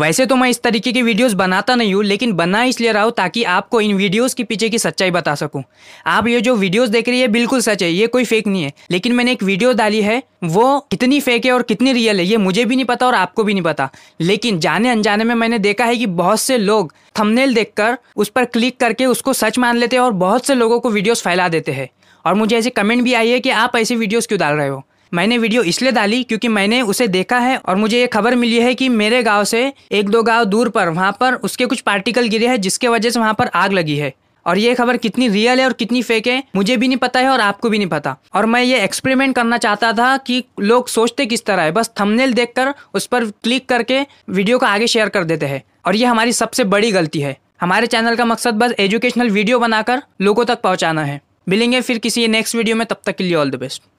वैसे तो मैं इस तरीके की वीडियोस बनाता नहीं हूँ लेकिन बना इसलिए रहा हूँ ताकि आपको इन वीडियोस के पीछे की सच्चाई बता सकूँ आप ये जो वीडियोस देख रही है बिल्कुल सच है ये कोई फेक नहीं है लेकिन मैंने एक वीडियो डाली है वो कितनी फेक है और कितनी रियल है ये मुझे भी नहीं पता और आपको भी नहीं पता लेकिन जाने अनजाने में मैंने देखा है कि बहुत से लोग थमनेल कर उस पर क्लिक करके उसको सच मान लेते हैं और बहुत से लोगों को वीडियोज़ फैला देते हैं और मुझे ऐसे कमेंट भी आई है कि आप ऐसे वीडियोज़ क्यों डाल रहे हो मैंने वीडियो इसलिए डाली क्योंकि मैंने उसे देखा है और मुझे ये खबर मिली है कि मेरे गाँव से एक दो गाँव दूर पर वहाँ पर उसके कुछ पार्टिकल गिरे हैं जिसके वजह से वहाँ पर आग लगी है और ये खबर कितनी रियल है और कितनी फेक है मुझे भी नहीं पता है और आपको भी नहीं पता और मैं ये एक्सपेरिमेंट करना चाहता था कि लोग सोचते किस तरह है बस थंबनेल देखकर उस पर क्लिक करके वीडियो को आगे शेयर कर देते हैं और ये हमारी सबसे बड़ी गलती है हमारे चैनल का मकसद बस एजुकेशनल वीडियो बनाकर लोगों तक पहुँचाना है मिलेंगे फिर किसी नेक्स्ट वीडियो में तब तक के लिए ऑल द बेस्ट